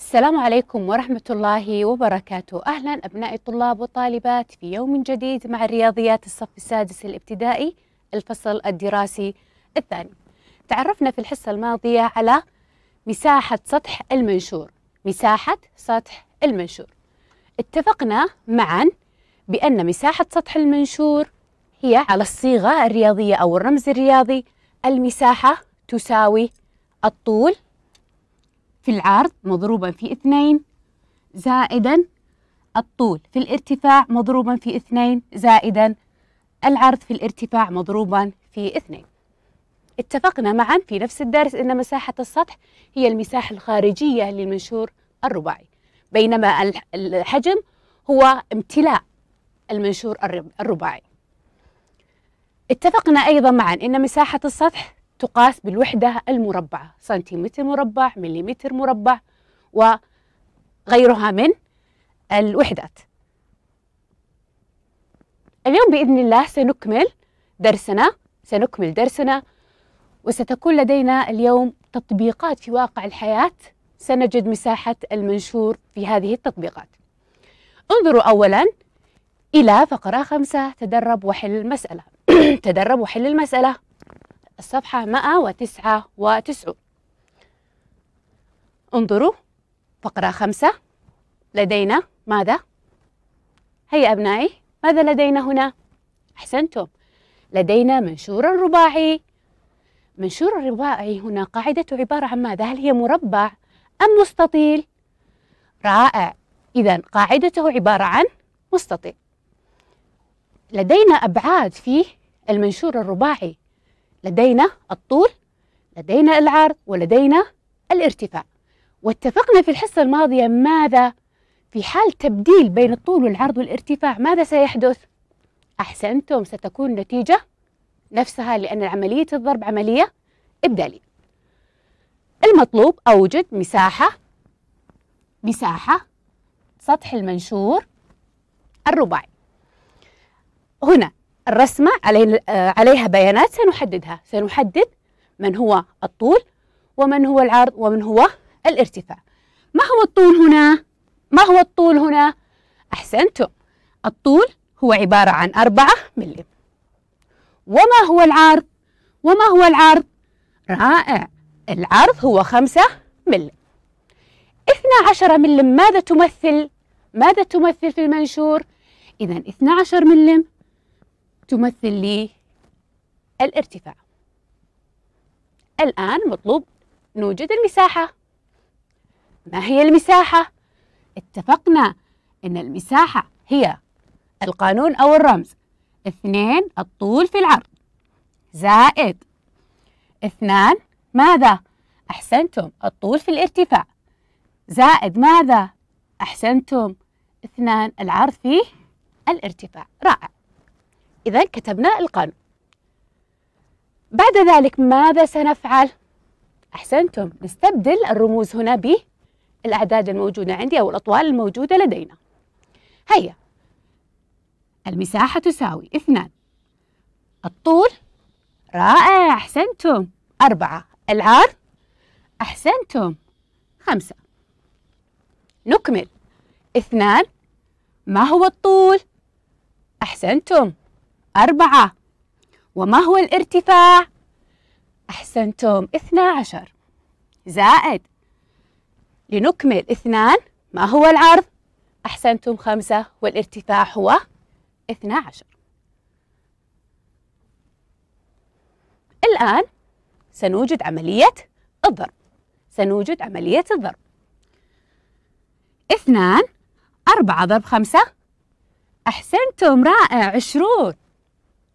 السلام عليكم ورحمة الله وبركاته أهلا أبنائي الطلاب والطالبات في يوم جديد مع الرياضيات الصف السادس الابتدائي الفصل الدراسي الثاني تعرفنا في الحصة الماضية على مساحة سطح المنشور مساحة سطح المنشور اتفقنا معا بأن مساحة سطح المنشور هي على الصيغة الرياضية أو الرمز الرياضي المساحة تساوي الطول في العرض مضروبا في اثنين زائدا الطول في الارتفاع مضروبا في اثنين زائدا العرض في الارتفاع مضروبا في اثنين اتفقنا معا في نفس الدرس أن مساحة السطح هي المساحة الخارجية للمنشور الرباعي بينما الحجم هو امتلاء المنشور الرباعي اتفقنا أيضا معا أن مساحة السطح تقاس بالوحدة المربعة سنتيمتر مربع مليمتر مربع وغيرها من الوحدات اليوم بإذن الله سنكمل درسنا سنكمل درسنا وستكون لدينا اليوم تطبيقات في واقع الحياة سنجد مساحة المنشور في هذه التطبيقات انظروا أولا إلى فقرة خمسة تدرب وحل المسألة تدرب وحل المسألة الصفحة 199 انظروا فقرة خمسة لدينا ماذا؟ هيا أبنائي ماذا لدينا هنا؟ أحسنتم لدينا منشور رباعي منشور الرباعي هنا قاعدته عبارة عن ماذا؟ هل هي مربع أم مستطيل؟ رائع إذا قاعدته عبارة عن مستطيل لدينا أبعاد في المنشور الرباعي لدينا الطول لدينا العرض ولدينا الارتفاع واتفقنا في الحصة الماضية ماذا في حال تبديل بين الطول والعرض والارتفاع ماذا سيحدث؟ أحسنتم ستكون النتيجة نفسها لأن عملية الضرب عملية إبدالية المطلوب أوجد مساحة مساحة سطح المنشور الرباعي هنا الرسمة آه، عليها بيانات سنحددها سنحدد من هو الطول ومن هو العرض ومن هو الارتفاع ما هو الطول هنا؟ ما هو الطول هنا؟ أحسنتم الطول هو عبارة عن أربعة ملم وما هو العرض؟ وما هو العرض؟ رائع العرض هو خمسة ملم اثنى عشر ملم ماذا تمثل؟ ماذا تمثل في المنشور؟ إذا اثنى عشر ملم تمثل لي الارتفاع الآن مطلوب نوجد المساحة ما هي المساحة؟ اتفقنا أن المساحة هي القانون أو الرمز اثنين الطول في العرض زائد اثنان ماذا؟ أحسنتم الطول في الارتفاع زائد ماذا؟ أحسنتم اثنان العرض في الارتفاع رائع إذا كتبنا القانون بعد ذلك ماذا سنفعل؟ أحسنتم نستبدل الرموز هنا بالأعداد الموجودة عندي أو الأطوال الموجودة لدينا هيا المساحة تساوي اثنان الطول رائع أحسنتم أربعة العرض أحسنتم خمسة نكمل اثنان ما هو الطول؟ أحسنتم أربعة وما هو الارتفاع؟ أحسنتم اثنا عشر زائد لنكمل اثنان ما هو العرض؟ أحسنتم خمسة والارتفاع هو اثنا عشر الآن سنوجد عملية الضرب سنوجد عملية الضرب اثنان أربعة ضرب خمسة أحسنتم رائع عشرون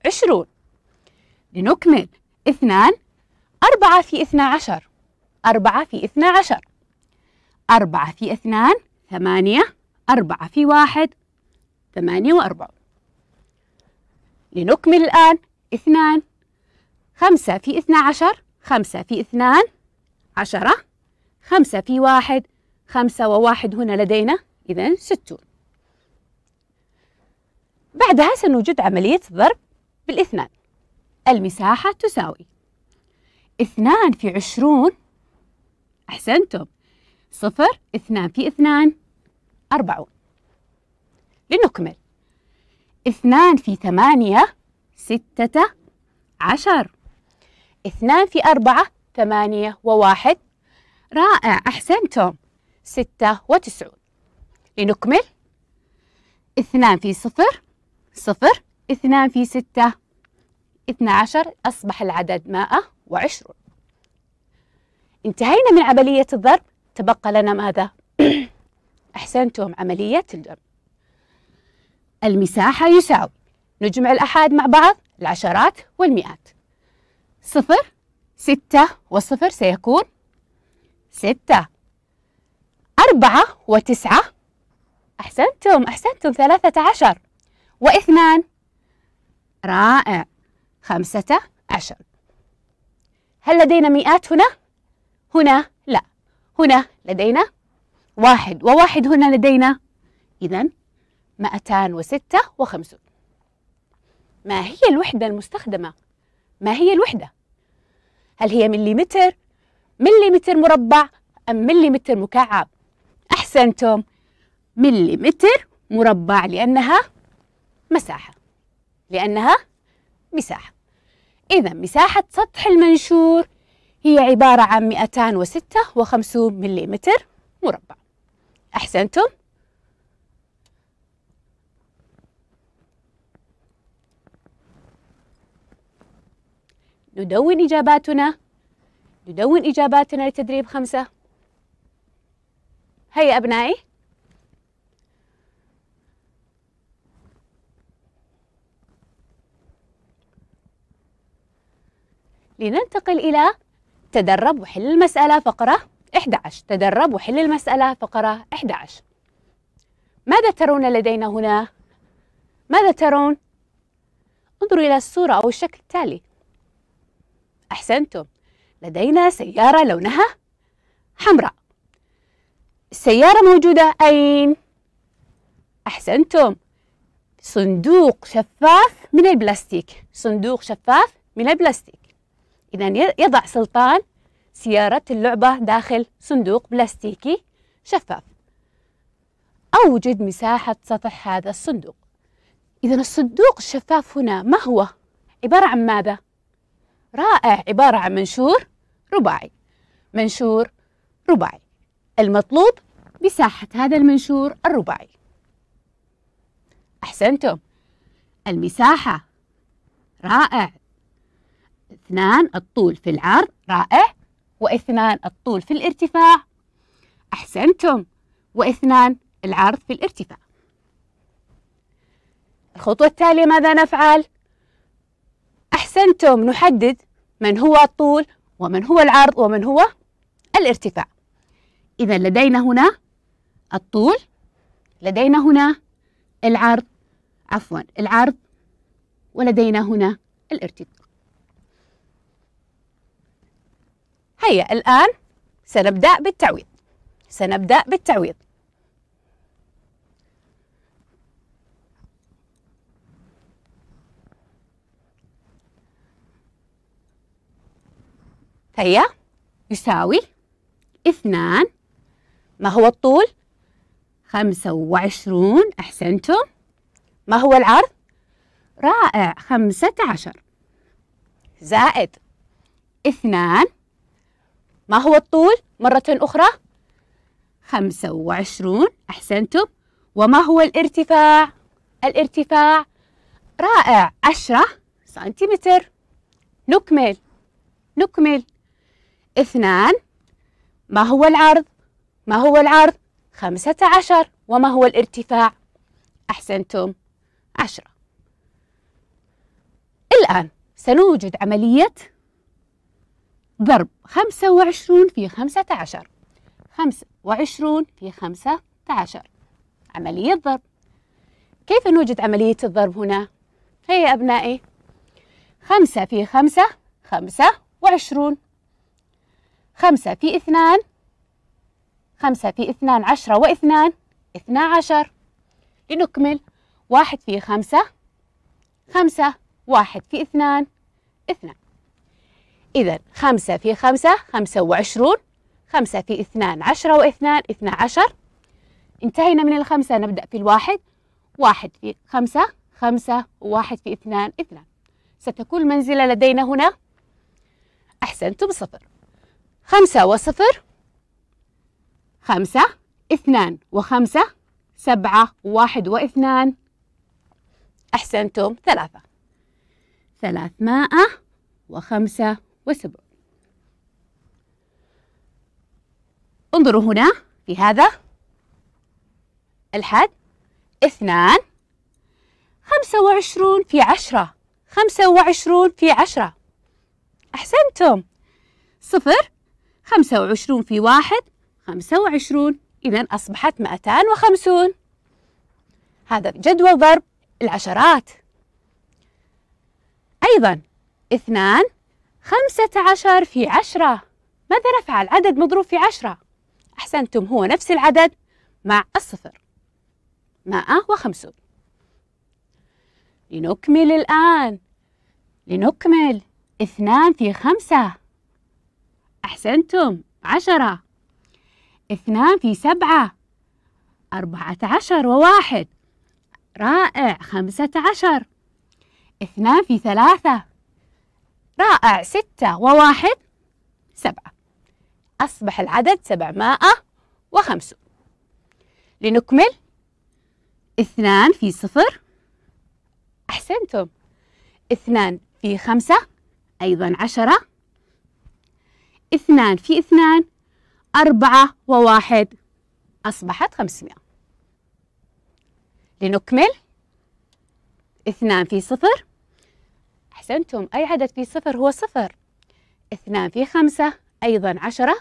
عشرون لنكمل اثنان أربعة في اثنى عشر أربعة في اثنى عشر أربعة في اثنان ثمانية أربعة في واحد ثمانية وأربعون لنكمل الآن اثنان خمسة في اثنى عشر خمسة في اثنان عشرة خمسة في واحد خمسة وواحد هنا لدينا إذا ستون بعدها سنوجد عملية ضرب بالاثنان المساحة تساوي اثنان في عشرون أحسنتم صفر اثنان في اثنان أربعون لنكمل اثنان في ثمانية ستة عشر اثنان في أربعة ثمانية وواحد رائع أحسنتم ستة وتسعون لنكمل اثنان في صفر صفر اثنان في ستة اثنى عشر أصبح العدد مائة وعشرون انتهينا من عملية الضرب تبقى لنا ماذا؟ أحسنتم عملية الجمع المساحة يساوي نجمع الأحاد مع بعض العشرات والمئات صفر ستة وصفر سيكون ستة أربعة وتسعة أحسنتم أحسنتم ثلاثة عشر واثنان رائع خمسة عشر هل لدينا مئات هنا؟ هنا لا هنا لدينا واحد وواحد هنا لدينا إذا مئتان وستة وخمسون ما هي الوحدة المستخدمة؟ ما هي الوحدة؟ هل هي مليمتر؟ مليمتر مربع أم مليمتر مكعب؟ أحسنتم مليمتر مربع لأنها مساحة لأنها مساحة إذا مساحة سطح المنشور هي عبارة عن 256 ملم مربع أحسنتم؟ ندون إجاباتنا ندون إجاباتنا لتدريب خمسة هيا أبنائي لننتقل إلى تدرب وحل المسألة فقرة 11 تدرب وحل المسألة فقرة 11 ماذا ترون لدينا هنا؟ ماذا ترون؟ انظروا إلى الصورة أو الشكل التالي أحسنتم لدينا سيارة لونها حمراء السيارة موجودة أين؟ أحسنتم صندوق شفاف من البلاستيك صندوق شفاف من البلاستيك إذا يضع سلطان سيارة اللعبة داخل صندوق بلاستيكي شفاف أوجد مساحة سطح هذا الصندوق إذا الصندوق الشفاف هنا ما هو؟ عبارة عن ماذا؟ رائع عبارة عن منشور رباعي منشور رباعي المطلوب مساحة هذا المنشور الرباعي أحسنتم المساحة رائع اثنان الطول في العرض رائع واثنان الطول في الارتفاع أحسنتم واثنان العرض في الارتفاع الخطوة التالية ماذا نفعل؟ أحسنتم نحدد من هو الطول ومن هو العرض ومن هو الارتفاع إذا لدينا هنا الطول لدينا هنا العرض عفوا العرض ولدينا هنا الارتفاع هيا الآن سنبدأ بالتعويض سنبدأ بالتعويض هيا يساوي اثنان ما هو الطول؟ خمسة وعشرون أحسنتم ما هو العرض؟ رائع خمسة عشر زائد اثنان ما هو الطول مرة أخرى؟ خمسة وعشرون أحسنتم وما هو الارتفاع؟ الارتفاع رائع عشرة سنتيمتر نكمل نكمل اثنان ما هو العرض؟ ما هو العرض؟ خمسة عشر وما هو الارتفاع؟ أحسنتم عشرة الآن سنوجد عملية ضرب خمسة وعشرون في خمسة عشر خمسة وعشرون في خمسة عشر عملية ضرب كيف نوجد عملية الضرب هنا؟ هيا أبنائي خمسة في خمسة خمسة وعشرون خمسة في اثنان خمسة في اثنان عشرة واثنان اثنا عشر لنكمل واحد في خمسة خمسة واحد في اثنان اثنان إذا خمسة في خمسة خمسة وعشرون خمسة في اثنان عشرة واثنان اثنى عشر انتهينا من الخمسة نبدأ في الواحد واحد في خمسة خمسة وواحد في اثنان اثنان ستكون المنزلة لدينا هنا أحسنتم صفر خمسة وصفر خمسة اثنان وخمسة سبعة واحد واثنان أحسنتم ثلاثة ثلاثمائة وخمسة وسبع انظروا هنا في هذا الحد اثنان خمسة وعشرون في عشرة خمسة وعشرون في عشرة أحسنتم صفر خمسة وعشرون في واحد خمسة وعشرون إذا أصبحت مئتان وخمسون هذا جدول ضرب العشرات أيضا اثنان خمسة عشر في عشرة ماذا نفعل عدد مضروب في عشرة أحسنتم هو نفس العدد مع الصفر مائة وخمسون لنكمل الآن لنكمل اثنان في خمسة أحسنتم عشرة اثنان في سبعة أربعة عشر وواحد رائع خمسة عشر اثنان في ثلاثة رائع ستة وواحد سبعة أصبح العدد سبعمائة وخمسون لنكمل اثنان في صفر أحسنتم اثنان في خمسة أيضا عشرة اثنان في اثنان أربعة وواحد أصبحت خمسمائة لنكمل اثنان في صفر أحسنتم أي عدد في صفر هو صفر اثنان في خمسة أيضا عشرة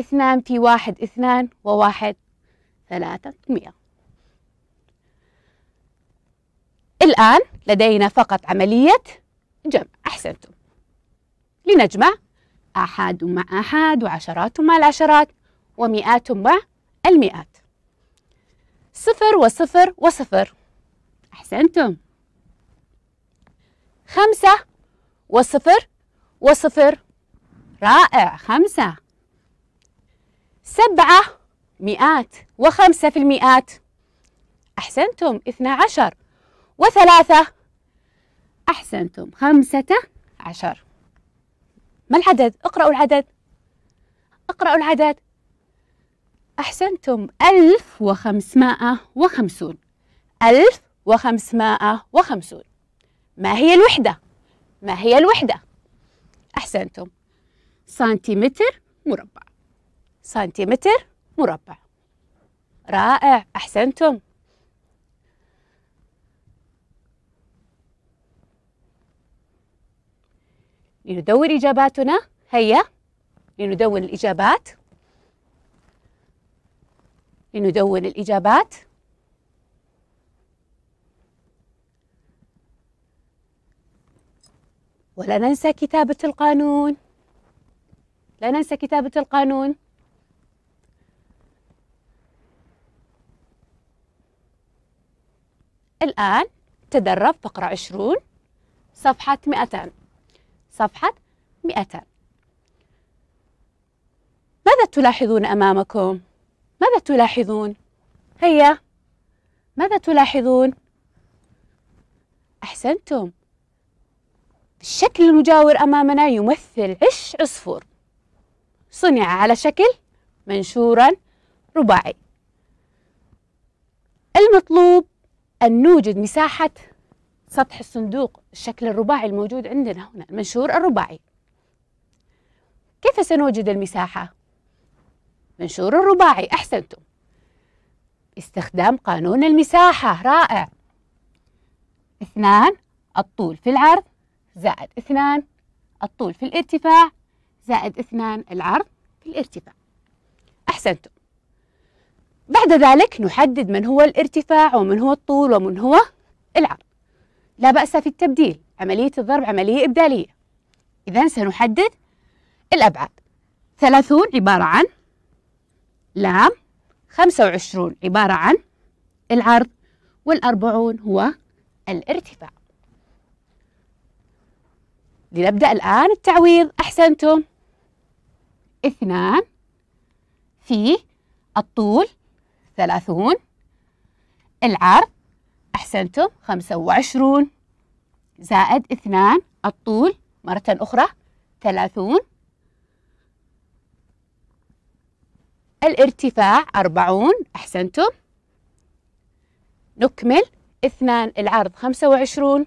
اثنان في واحد اثنان وواحد ثلاثة مئة الآن لدينا فقط عملية جمع أحسنتم لنجمع آحاد مع آحاد وعشرات مع العشرات ومئات مع المئات صفر وصفر وصفر أحسنتم خمسة وصفر وصفر رائع خمسة سبعة مئات وخمسة في المئات أحسنتم اثنى عشر وثلاثة أحسنتم خمسة عشر ما العدد؟ اقرأوا العدد اقرأوا العدد أحسنتم ألف وخمسمائة وخمسون ألف وخمسمائة وخمسون ما هي الوحدة؟ ما هي الوحدة؟ أحسنتم سنتيمتر مربع سنتيمتر مربع رائع أحسنتم لندور إجاباتنا هيا لندون الإجابات لندون الإجابات ولا ننسى كتابة القانون لا ننسى كتابة القانون الآن تدرب فقرة عشرون صفحة مئتان صفحة مئتان ماذا تلاحظون أمامكم؟ ماذا تلاحظون؟ هيا ماذا تلاحظون؟ أحسنتم الشكل المجاور أمامنا يمثل عش عصفور صنع على شكل منشورا رباعي المطلوب أن نوجد مساحة سطح الصندوق الشكل الرباعي الموجود عندنا هنا المنشور الرباعي كيف سنوجد المساحة؟ منشور الرباعي أحسنتم استخدام قانون المساحة رائع اثنان الطول في العرض زائد اثنان الطول في الارتفاع زائد اثنان العرض في الارتفاع أحسنتم بعد ذلك نحدد من هو الارتفاع ومن هو الطول ومن هو العرض لا بأس في التبديل عملية الضرب عملية إبدالية إذا سنحدد الأبعاد ثلاثون عبارة عن لام خمسة وعشرون عبارة عن العرض والأربعون هو الارتفاع لنبدأ الآن التعويض أحسنتم اثنان في الطول ثلاثون العرض أحسنتم خمسة وعشرون زائد اثنان الطول مرة أخرى ثلاثون الارتفاع أربعون أحسنتم نكمل اثنان العرض خمسة وعشرون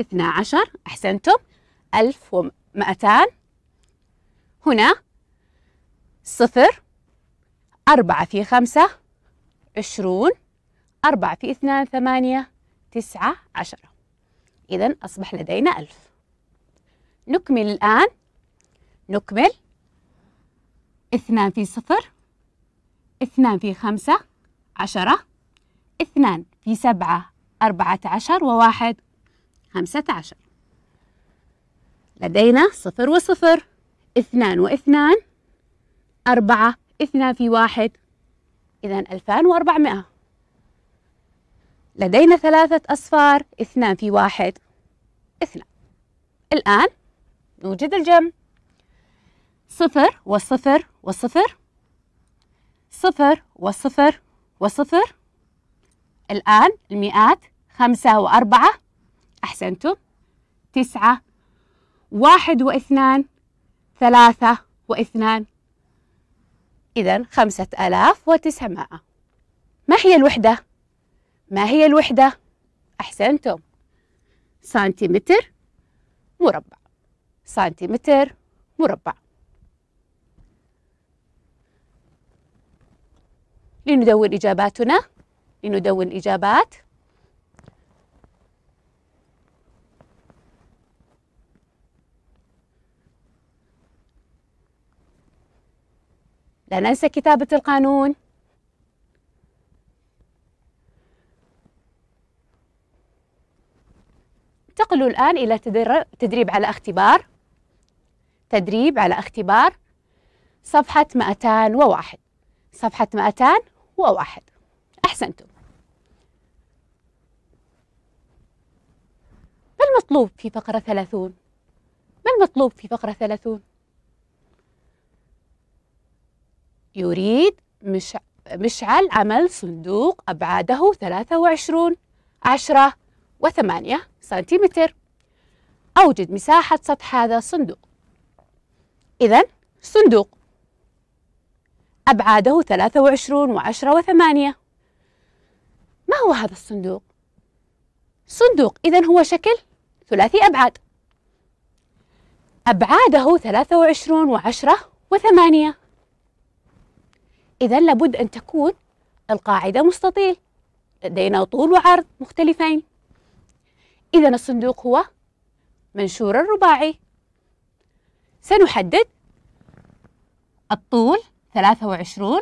12 أحسنتم 1200 هنا صفر أربعة في خمسة عشرون أربعة في اثنان ثمانية تسعة عشرة إذا أصبح لدينا ألف نكمل الآن نكمل اثنان في صفر اثنان في خمسة عشرة اثنان في سبعة أربعة عشر وواحد خمسة عشر لدينا صفر وصفر اثنان واثنان أربعة اثنان في واحد إذا ألفان وأربعمائة لدينا ثلاثة أصفار اثنان في واحد اثنان الآن نوجد الجمع صفر وصفر وصفر صفر وصفر وصفر الآن المئات خمسة وأربعة أحسنتم تسعة واحد واثنان ثلاثة واثنان إذا خمسة آلاف وتسعمائة ما هي الوحدة؟ ما هي الوحدة؟ أحسنتم سنتيمتر مربع سنتيمتر مربع لندون إجاباتنا لندون الإجابات لا ننسى كتابة القانون انتقلوا الآن إلى تدريب على اختبار تدريب على اختبار صفحة 201 صفحة 201 أحسنتم ما المطلوب في فقرة 30 ما المطلوب في فقرة 30 يريد مش مشعل عمل صندوق أبعاده 23 10 و8 سنتيمتر أوجد مساحة سطح هذا الصندوق إذا صندوق أبعاده 23 و10 و8 ما هو هذا الصندوق؟ صندوق إذا هو شكل ثلاثي أبعاد أبعاده 23 و10 و8 إذا لابد أن تكون القاعدة مستطيل لدينا طول وعرض مختلفين إذا الصندوق هو منشور الرباعي سنحدد الطول 23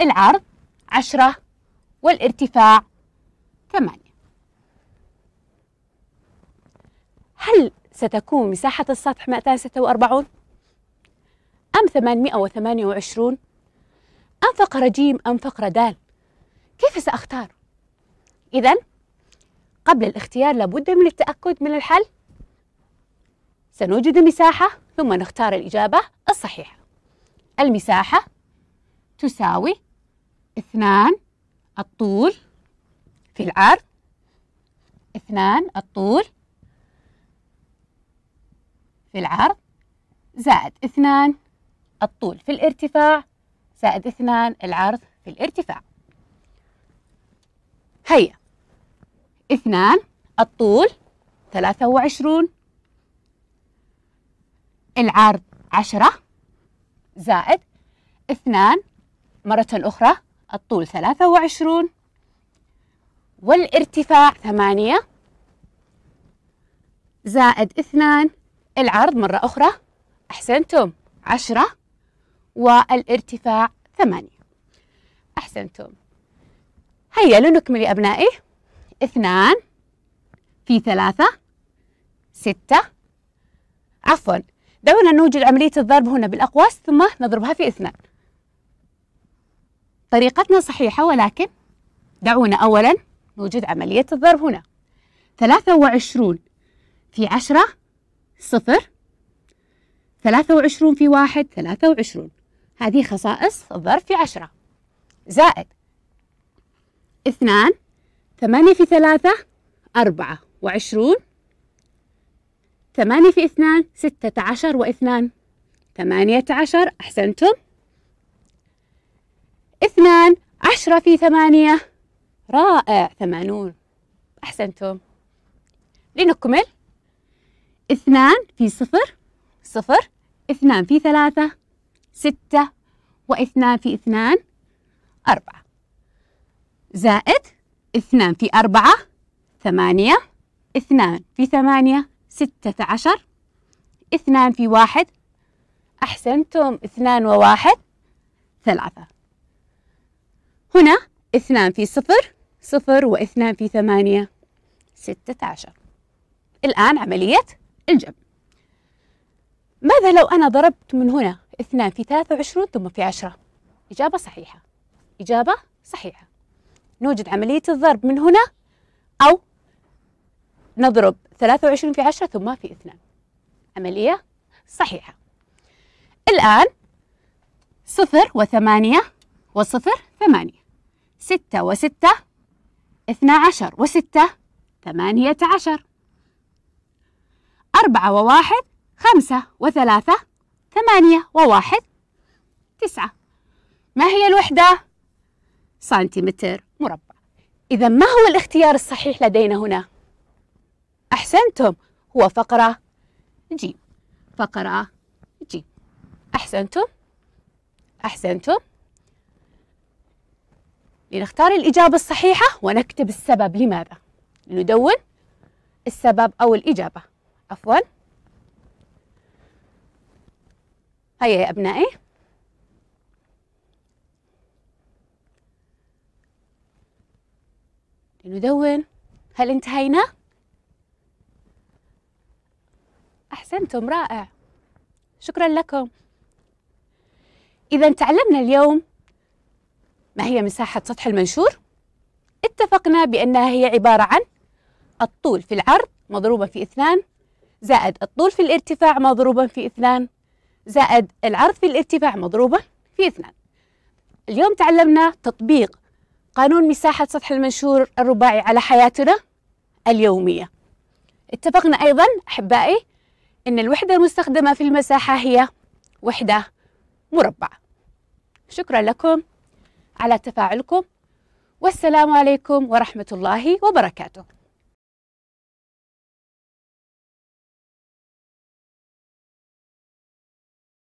العرض 10 والارتفاع 8 هل ستكون مساحة السطح 246 أم 828 أم فقرة جيم أم فقرة دال كيف سأختار؟ إذا قبل الاختيار لابد من التأكد من الحل سنوجد مساحة ثم نختار الإجابة الصحيحة المساحة تساوي اثنان الطول في العرض اثنان الطول في العرض زائد اثنان الطول في الارتفاع زائد اثنان العرض في الارتفاع هيا اثنان الطول ثلاثة وعشرون العرض عشرة زائد اثنان مرة أخرى الطول ثلاثة وعشرون والارتفاع ثمانية زائد اثنان العرض مرة أخرى أحسنتم عشرة والارتفاع ثمانية أحسنتم هيا لنكمل يا أبنائي اثنان في ثلاثة ستة عفوا دعونا نوجد عملية الضرب هنا بالأقواس ثم نضربها في اثنان طريقتنا صحيحة ولكن دعونا أولا نوجد عملية الضرب هنا ثلاثة وعشرون في عشرة صفر ثلاثة وعشرون في واحد ثلاثة وعشرون هذه خصائص الظرف في عشرة زائد اثنان ثمانية في ثلاثة أربعة وعشرون ثمانية في اثنان ستة عشر واثنان ثمانية عشر أحسنتم اثنان عشرة في ثمانية رائع ثمانون أحسنتم لنكمل اثنان في صفر صفر اثنان في ثلاثة ستة واثنان في اثنان أربعة زائد اثنان في أربعة ثمانية اثنان في ثمانية ستة عشر اثنان في واحد أحسنتم اثنان وواحد ثلاثة هنا اثنان في صفر صفر واثنان في ثمانية ستة عشر الآن عملية الجمع ماذا لو أنا ضربت من هنا اثنان في 23 ثم في 10 إجابة صحيحة إجابة صحيحة نوجد عملية الضرب من هنا أو نضرب 23 في 10 ثم في 2 عملية صحيحة الآن صفر وثمانية وصفر ثمانية ستة وستة اثنا عشر وستة ثمانية عشر أربعة وواحد خمسة وثلاثة ثمانية وواحد تسعة ما هي الوحدة؟ سنتيمتر مربع إذا ما هو الاختيار الصحيح لدينا هنا؟ أحسنتم هو فقرة جيم فقرة جيم أحسنتم أحسنتم لنختار الإجابة الصحيحة ونكتب السبب لماذا لندون السبب أو الإجابة عفواً هيا يا أبنائي لندون هل انتهينا؟ أحسنتم رائع شكرا لكم إذا تعلمنا اليوم ما هي مساحة سطح المنشور اتفقنا بأنها هي عبارة عن الطول في العرض مضروبا في اثنان زائد الطول في الارتفاع مضروبا في اثنان زائد العرض في الارتفاع مضروبة في اثنان اليوم تعلمنا تطبيق قانون مساحة سطح المنشور الرباعي على حياتنا اليومية اتفقنا أيضا أحبائي أن الوحدة المستخدمة في المساحة هي وحدة مربع شكرا لكم على تفاعلكم والسلام عليكم ورحمة الله وبركاته